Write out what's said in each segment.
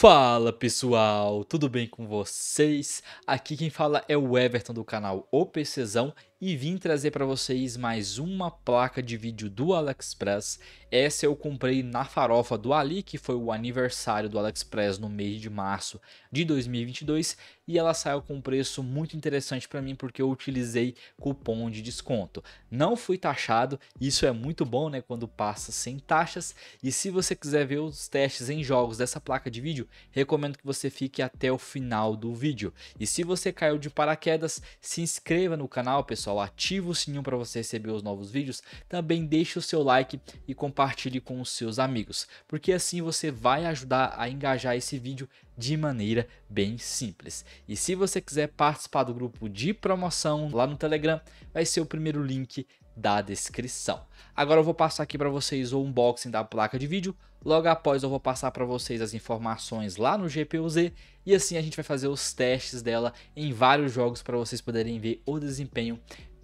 Fala pessoal, tudo bem com vocês? Aqui quem fala é o Everton do canal O PCzão e vim trazer para vocês mais uma placa de vídeo do AliExpress. Essa eu comprei na farofa do Ali, que foi o aniversário do AliExpress no mês de março de 2022, e ela saiu com um preço muito interessante para mim porque eu utilizei cupom de desconto. Não fui taxado, isso é muito bom, né, quando passa sem taxas. E se você quiser ver os testes em jogos dessa placa de vídeo, recomendo que você fique até o final do vídeo. E se você caiu de paraquedas, se inscreva no canal, pessoal pessoal, ativa o sininho para você receber os novos vídeos, também deixe o seu like e compartilhe com os seus amigos, porque assim você vai ajudar a engajar esse vídeo de maneira bem simples. E se você quiser participar do grupo de promoção lá no Telegram, vai ser o primeiro link da descrição. Agora eu vou passar aqui para vocês o unboxing da placa de vídeo, logo após eu vou passar para vocês as informações lá no GPUZ e assim a gente vai fazer os testes dela em vários jogos para vocês poderem ver o desempenho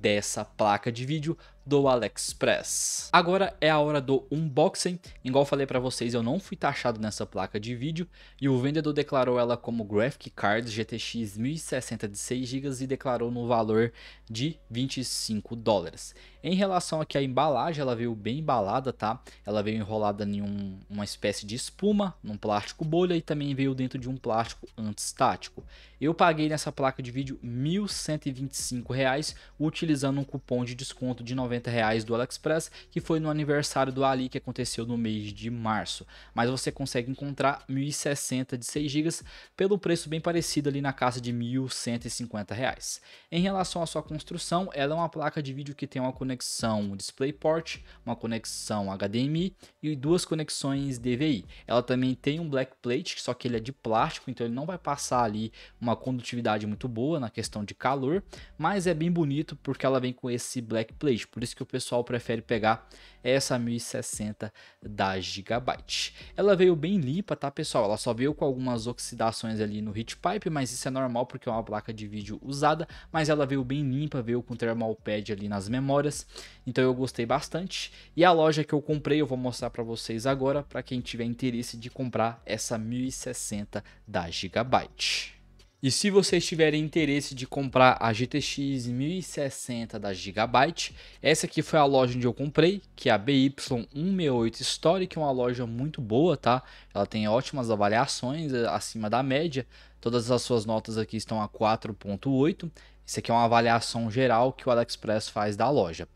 dessa placa de vídeo do AliExpress. Agora é a hora do unboxing. Igual falei para vocês, eu não fui taxado nessa placa de vídeo e o vendedor declarou ela como Graphic cards GTX 1060 de 6 GB e declarou no valor de 25 dólares. Em relação aqui à embalagem, ela veio bem embalada, tá? Ela veio enrolada em um, uma espécie de espuma, num plástico bolha e também veio dentro de um plástico antistático. Eu paguei nessa placa de vídeo R$ 1.125 reais, utilizando um cupom de desconto de 90 90 reais do AliExpress, que foi no aniversário do Ali que aconteceu no mês de março. Mas você consegue encontrar 1060 de 6 GB pelo preço bem parecido ali na casa de 1150 reais. Em relação à sua construção, ela é uma placa de vídeo que tem uma conexão DisplayPort, uma conexão HDMI e duas conexões DVI. Ela também tem um black plate, só que ele é de plástico, então ele não vai passar ali uma condutividade muito boa na questão de calor, mas é bem bonito porque ela vem com esse black plate. Por valores que o pessoal prefere pegar é essa 1060 da Gigabyte. Ela veio bem limpa, tá pessoal? Ela só veio com algumas oxidações ali no heat pipe, mas isso é normal porque é uma placa de vídeo usada, mas ela veio bem limpa, veio com thermal pad ali nas memórias, então eu gostei bastante. E a loja que eu comprei eu vou mostrar para vocês agora, para quem tiver interesse de comprar essa 1060 da Gigabyte. E se vocês tiverem interesse de comprar a GTX 1060 da Gigabyte, essa aqui foi a loja onde eu comprei, que é a BY168 Story, que é uma loja muito boa, tá? Ela tem ótimas avaliações, é, acima da média. Todas as suas notas aqui estão a 4.8. Isso aqui é uma avaliação geral que o AliExpress faz da loja.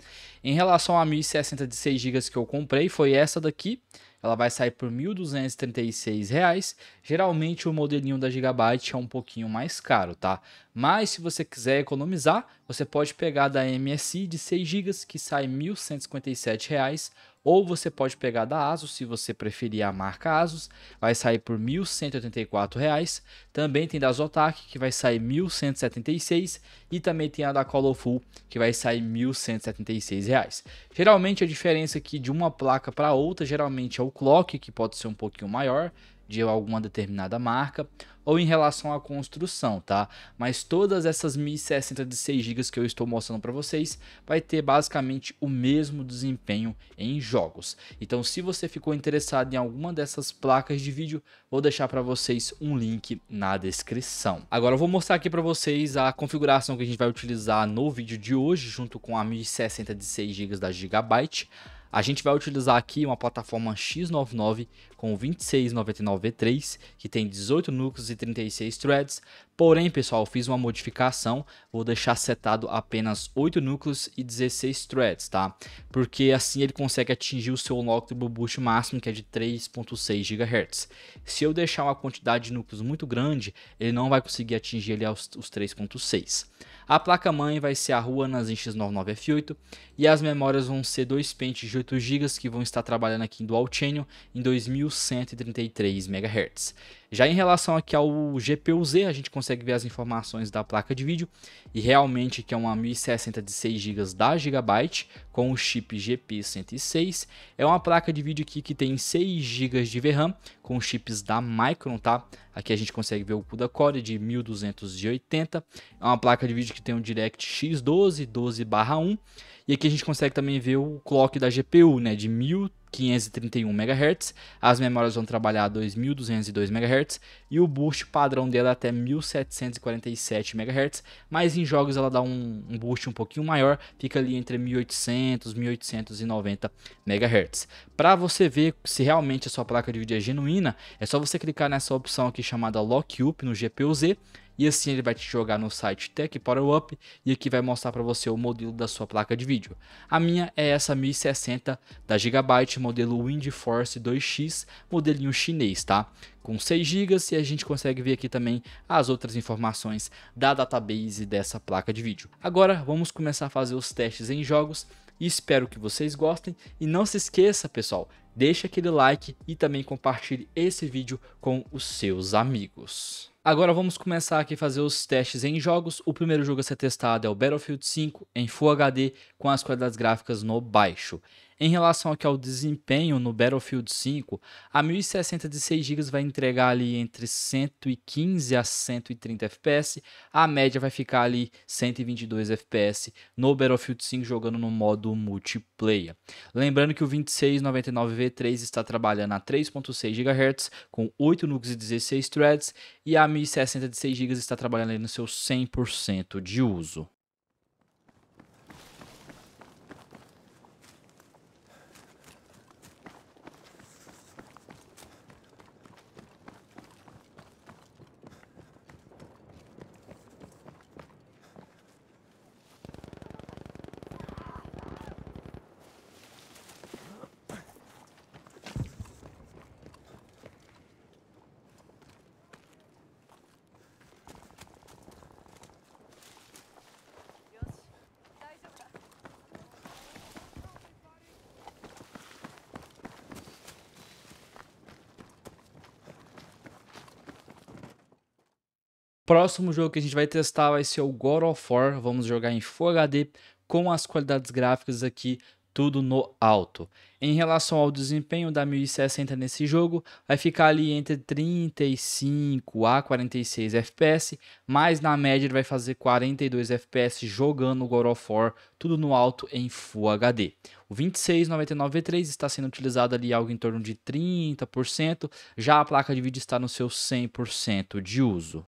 Em relação a 1060 de 6 GB que eu comprei, foi essa daqui ela vai sair por R$ 1.236. Geralmente o modelinho da Gigabyte é um pouquinho mais caro, tá? Mas se você quiser economizar, você pode pegar da MSI de 6 GB que sai R$ 1.157 ou você pode pegar da Asus, se você preferir a marca Asus, vai sair por R$ 1.184. Também tem da Zotac, que vai sair R$ 1.176. E também tem a da Colorful, que vai sair R$ 1.176. Geralmente a diferença aqui é de uma placa para outra, geralmente é o clock, que pode ser um pouquinho maior de alguma determinada marca ou em relação à construção, tá? Mas todas essas 1066 de 6 GB que eu estou mostrando para vocês vai ter basicamente o mesmo desempenho em jogos. Então, se você ficou interessado em alguma dessas placas de vídeo, vou deixar para vocês um link na descrição. Agora eu vou mostrar aqui para vocês a configuração que a gente vai utilizar no vídeo de hoje junto com a 1066 de 6 GB da Gigabyte. A gente vai utilizar aqui uma plataforma X99 com 2699v3, que tem 18 núcleos e 36 threads, Porém, pessoal, fiz uma modificação, vou deixar setado apenas 8 núcleos e 16 threads, tá? Porque assim ele consegue atingir o seu octuple boost máximo, que é de 3.6 GHz. Se eu deixar uma quantidade de núcleos muito grande, ele não vai conseguir atingir ele aos, os 3.6. A placa-mãe vai ser a Ruanas X99F8 e as memórias vão ser dois pentes de 8 GB que vão estar trabalhando aqui em Dual Channel em 2133 MHz. Já em relação aqui ao GPU-Z, a gente consegue ver as informações da placa de vídeo e realmente que é uma 1060 de 6 GB da Gigabyte com o chip GP106. É uma placa de vídeo aqui que tem 6 GB de VRAM com chips da Micron, tá? Aqui a gente consegue ver o CUDA Core de 1280. É uma placa de vídeo que tem um DirectX 12, 12/1. E aqui a gente consegue também ver o clock da GPU, né, de 1531 MHz. As memórias vão trabalhar a 2202 MHz e o boost padrão dela é até 1747 MHz, mas em jogos ela dá um, um boost um pouquinho maior, fica ali entre 1800 e 1890 MHz. Para você ver se realmente a sua placa de vídeo é genuína, é só você clicar nessa opção aqui aqui chamada Lockup no GPUZ. E assim ele vai te jogar no site Tech Power Up e aqui vai mostrar para você o modelo da sua placa de vídeo. A minha é essa 1060 da Gigabyte, modelo Windforce 2X, modelinho chinês, tá? Com 6 GB e a gente consegue ver aqui também as outras informações da database dessa placa de vídeo. Agora vamos começar a fazer os testes em jogos Espero que vocês gostem e não se esqueça, pessoal, deixe aquele like e também compartilhe esse vídeo com os seus amigos. Agora vamos começar aqui a fazer os testes em jogos. O primeiro jogo a ser testado é o Battlefield 5 em Full HD com as qualidades gráficas no baixo. Em relação aqui ao é desempenho no Battlefield 5, a 1060 de 6 GB vai entregar ali entre 115 a 130 FPS, a média vai ficar ali 122 FPS no Battlefield 5 jogando no modo multiplayer. Lembrando que o 2699V3 está trabalhando a 3.6 GHz com 8 núcleos e 16 threads e a 1060 de 6 GB está trabalhando ali no seu 100% de uso. Próximo jogo que a gente vai testar vai ser o God of War. Vamos jogar em Full HD com as qualidades gráficas aqui tudo no alto. Em relação ao desempenho da 1060 nesse jogo, vai ficar ali entre 35 a 46 FPS, mas na média ele vai fazer 42 FPS jogando o God of War, tudo no alto em Full HD. O 2699V3 está sendo utilizado ali algo em torno de 30%, já a placa de vídeo está no seu 100% de uso.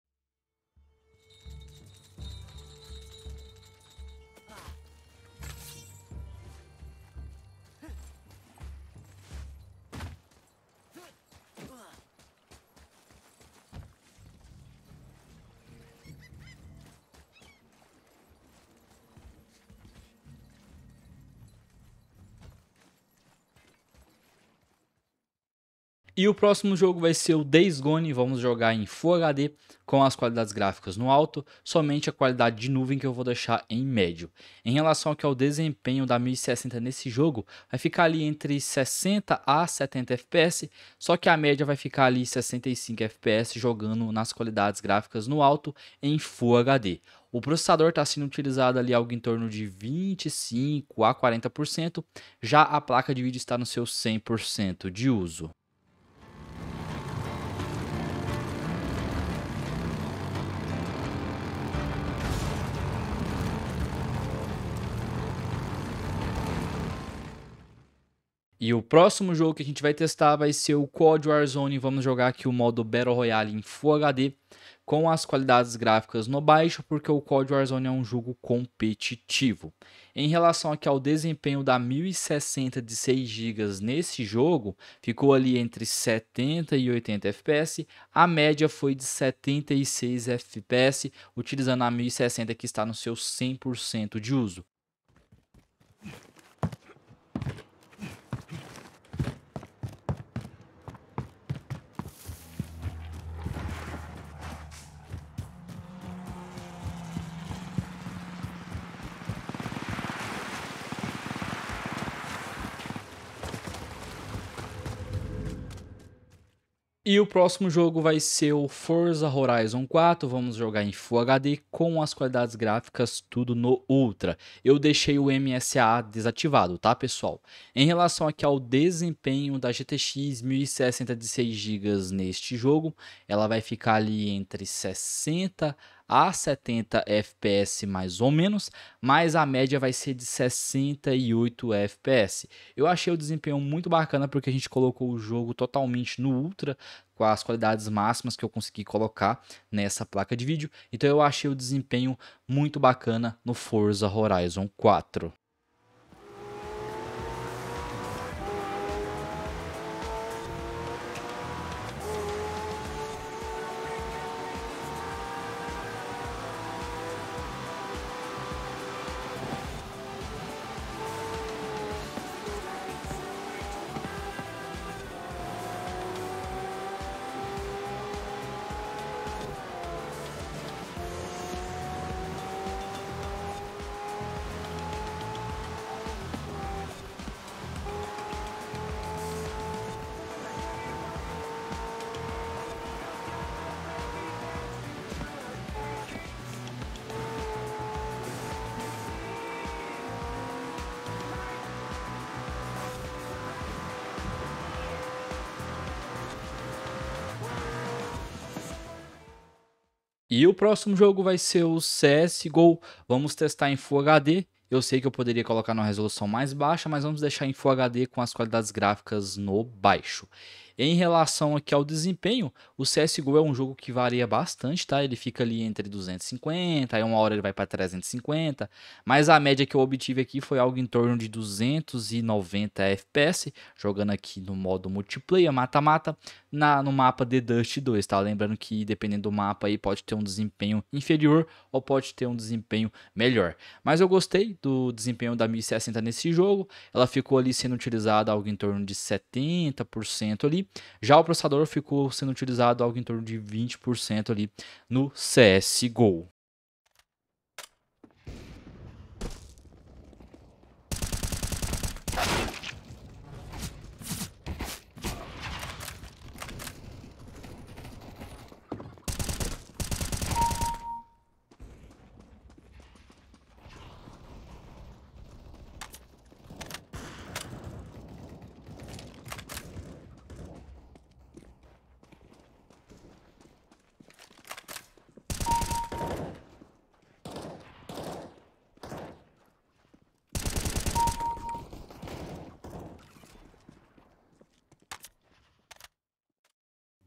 E o próximo jogo vai ser o Days Gone, vamos jogar em Full HD com as qualidades gráficas no alto, somente a qualidade de nuvem que eu vou deixar em médio. Em relação ao que é o desempenho da 1060 nesse jogo, vai ficar ali entre 60 a 70 FPS, só que a média vai ficar ali 65 FPS jogando nas qualidades gráficas no alto em Full HD. O processador está sendo utilizado ali algo em torno de 25 a 40%, já a placa de vídeo está no seu 100% de uso. E o próximo jogo que a gente vai testar vai ser o COD Warzone. Vamos jogar aqui o modo Battle Royale em Full HD com as qualidades gráficas no baixo, porque o COD Warzone é um jogo competitivo. Em relação aqui ao desempenho da 1060 de 6 GB nesse jogo, ficou ali entre 70 e 80 FPS. A média foi de 76 FPS, utilizando a 1060 que está no seu 100% de uso. E o próximo jogo vai ser o Forza Horizon 4. Vamos jogar em Full HD com as qualidades gráficas tudo no Ultra. Eu deixei o MSA desativado, tá, pessoal? Em relação aqui ao desempenho da GTX 1060 6 GB neste jogo, ela vai ficar ali entre 60 a 70 FPS mais ou menos, mas a média vai ser de 68 FPS. Eu achei o desempenho muito bacana porque a gente colocou o jogo totalmente no ultra, com as qualidades máximas que eu consegui colocar nessa placa de vídeo. Então eu achei o desempenho muito bacana no Forza Horizon 4. E o próximo jogo vai ser o CSGO. Vamos testar em Full HD. Eu sei que eu poderia colocar numa resolução mais baixa, mas vamos deixar em Full HD com as qualidades gráficas no baixo. Em relação aqui ao desempenho, o CSGO é um jogo que varia bastante, tá? Ele fica ali entre 250, aí uma hora ele vai para 350, mas a média que eu obtive aqui foi algo em torno de 290 FPS, jogando aqui no modo multiplayer, mata-mata, no mapa The Dust 2, tá? Lembrando que dependendo do mapa aí pode ter um desempenho inferior ou pode ter um desempenho melhor. Mas eu gostei do desempenho da 1060 nesse jogo, ela ficou ali sendo utilizada algo em torno de 70% ali, já o processador ficou sendo utilizado algo em torno de 20% ali no CSGO.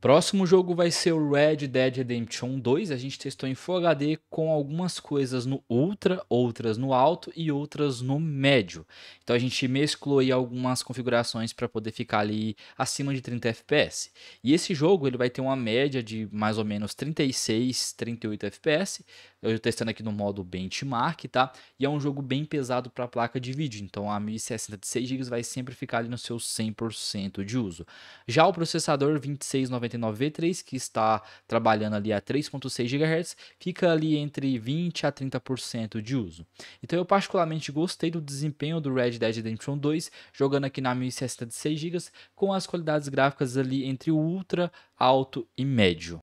Próximo jogo vai ser o Red Dead Redemption 2. A gente testou em Full HD com algumas coisas no ultra, outras no alto e outras no médio. Então a gente mesclou aí algumas configurações para poder ficar ali acima de 30 FPS. E esse jogo ele vai ter uma média de mais ou menos 36, 38 FPS. Eu estou testando aqui no modo benchmark, tá? E é um jogo bem pesado para a placa de vídeo, então a 1066 GB vai sempre ficar ali no seu 100% de uso. Já o processador 2699V3, que está trabalhando ali a 3.6 GHz, fica ali entre 20 a 30% de uso. Então eu particularmente gostei do desempenho do Red Dead Redemption 2, jogando aqui na 1066 GB, com as qualidades gráficas ali entre ultra, alto e médio.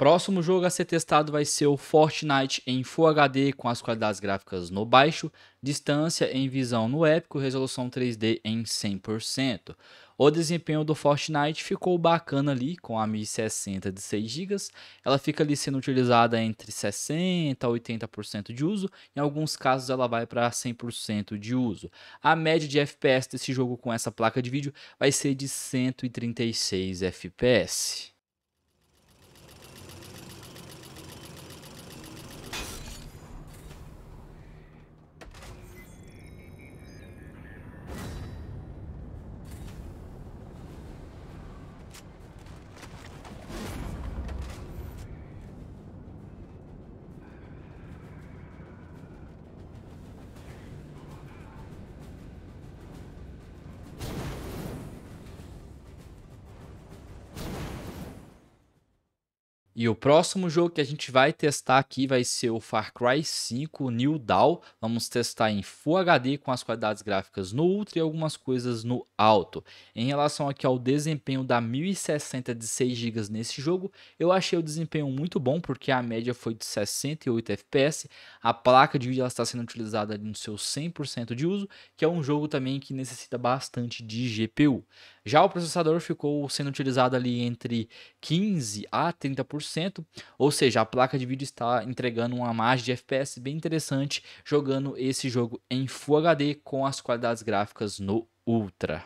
Próximo jogo a ser testado vai ser o Fortnite em Full HD com as qualidades gráficas no baixo, distância em visão no épico, resolução 3D em 100%. O desempenho do Fortnite ficou bacana ali com a 1060 de 6 GB. Ela fica ali sendo utilizada entre 60 a 80% de uso, em alguns casos ela vai para 100% de uso. A média de FPS desse jogo com essa placa de vídeo vai ser de 136 FPS. E o próximo jogo que a gente vai testar aqui vai ser o Far Cry 5 New Dawn. Vamos testar em Full HD com as qualidades gráficas no Ultra e algumas coisas no alto. Em relação aqui ao desempenho da 1060 de 6 GB nesse jogo, eu achei o desempenho muito bom porque a média foi de 68 FPS. A placa de vídeo está sendo utilizada no seu 100% de uso, que é um jogo também que necessita bastante de GPU. Já o processador ficou sendo utilizado ali entre 15 a 30%, ou seja, a placa de vídeo está entregando uma margem de FPS bem interessante jogando esse jogo em Full HD com as qualidades gráficas no Ultra.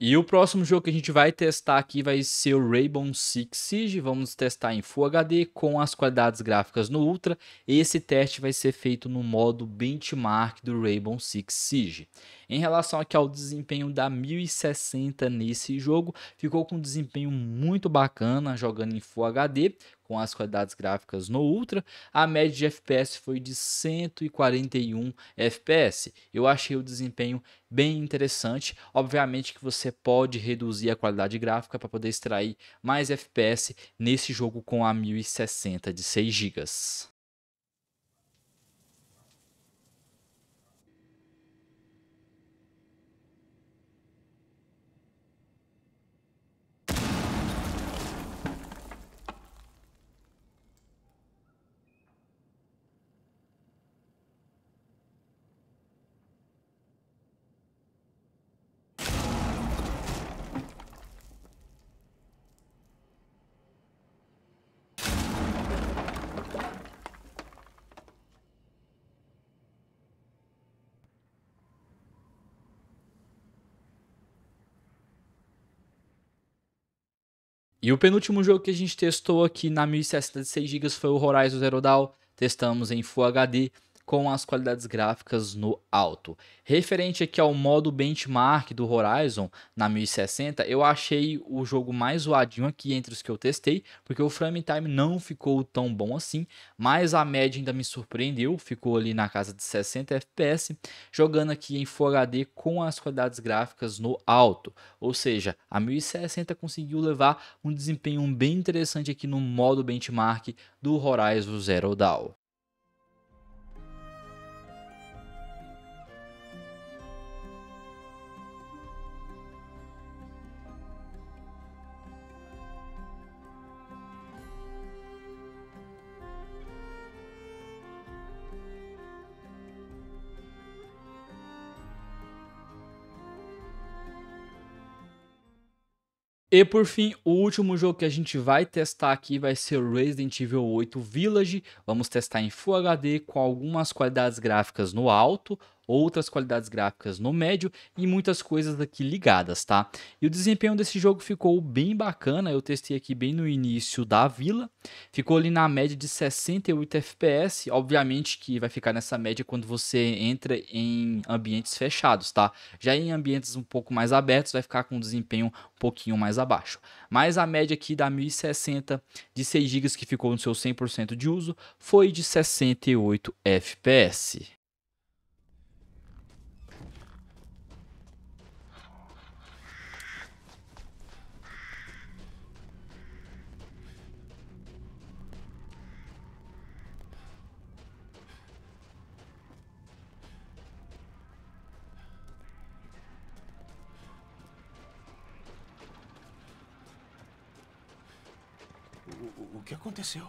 E o próximo jogo que a gente vai testar aqui vai ser o Rayborn Six Siege. Vamos testar em Full HD com as qualidades gráficas no Ultra. Esse teste vai ser feito no modo benchmark do Rayborn Six Siege. Em relação aqui ao desempenho da 1060 nesse jogo, ficou com um desempenho muito bacana jogando em Full HD, com as qualidades gráficas no Ultra, a média de FPS foi de 141 FPS. Eu achei o desempenho bem interessante. Obviamente que você pode reduzir a qualidade gráfica para poder extrair mais FPS nesse jogo com a 1060 de 6 GB. E o penúltimo jogo que a gente testou aqui na 1066 GB foi o Horizon Zero Dawn. Testamos em Full HD com as qualidades gráficas no alto. Referente aqui ao modo benchmark do Horizon na 1060, eu achei o jogo mais zoadinho aqui entre os que eu testei, porque o frame time não ficou tão bom assim, mas a média ainda me surpreendeu, ficou ali na casa de 60 FPS, jogando aqui em Full HD com as qualidades gráficas no alto. Ou seja, a 1060 conseguiu levar um desempenho bem interessante aqui no modo benchmark do Horizon Zero Dawn. E por fim, o último jogo que a gente vai testar aqui vai ser o Resident Evil 8 Village. Vamos testar em Full HD com algumas qualidades gráficas no alto, outras qualidades gráficas no médio e muitas coisas aqui ligadas, tá? E o desempenho desse jogo ficou bem bacana, eu testei aqui bem no início da vila, ficou ali na média de 68 FPS, obviamente que vai ficar nessa média quando você entra em ambientes fechados, tá? Já em ambientes um pouco mais abertos vai ficar com um desempenho um pouquinho mais abaixo. Mas a média aqui da 1060 de 6 GB que ficou no seu 100% de uso foi de 68 FPS. que aconteceu?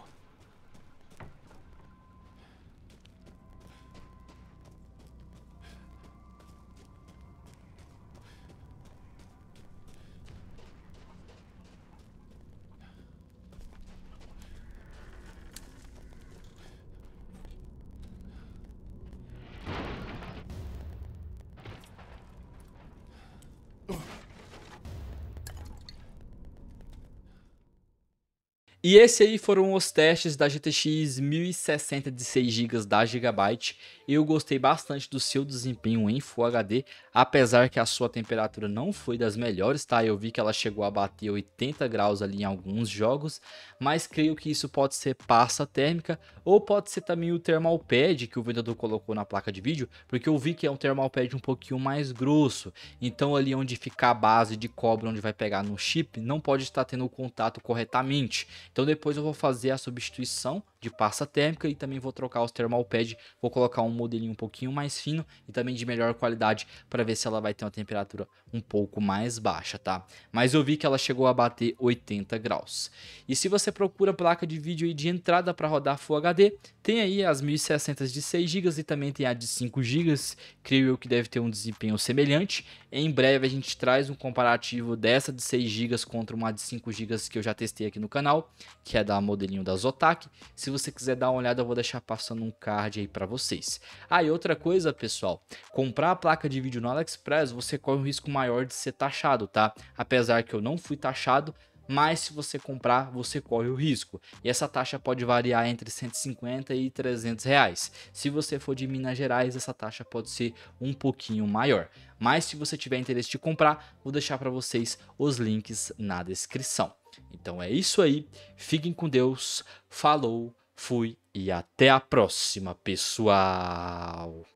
E esse aí foram os testes da GTX 1060 de 6 GB da Gigabyte. Eu gostei bastante do seu desempenho em Full HD, apesar que a sua temperatura não foi das melhores, tá? Eu vi que ela chegou a bater 80 graus ali em alguns jogos, mas creio que isso pode ser pasta térmica ou pode ser também o thermal pad que o vendedor colocou na placa de vídeo, porque eu vi que é um thermal pad um pouquinho mais grosso. Então ali onde fica a base de cobre, onde vai pegar no chip, não pode estar tendo o contato corretamente. Então depois eu vou fazer a substituição de pasta térmica e também vou trocar os thermal pad, vou colocar um modelinho um pouquinho mais fino e também de melhor qualidade para ver se ela vai ter uma temperatura um pouco mais baixa, tá? Mas eu vi que ela chegou a bater 80 graus. E se você procura placa de vídeo de entrada para rodar Full HD, tem aí as 1600 de 6 GB e também tem a de 5 GB, creio eu que deve ter um desempenho semelhante. Em breve a gente traz um comparativo dessa de 6 GB contra uma de 5 GB que eu já testei aqui no canal, que é da modelinho da Zotac. Se se você quiser dar uma olhada, eu vou deixar passando um card aí para vocês. Ah, e outra coisa, pessoal, comprar a placa de vídeo no AliExpress, você corre um risco maior de ser taxado, tá? Apesar que eu não fui taxado, mas se você comprar, você corre o risco. E essa taxa pode variar entre 150 e 300 reais. Se você for de Minas Gerais, essa taxa pode ser um pouquinho maior. Mas se você tiver interesse de comprar, vou deixar para vocês os links na descrição. Então é isso aí, fiquem com Deus, falou, Fui e até a próxima, pessoal!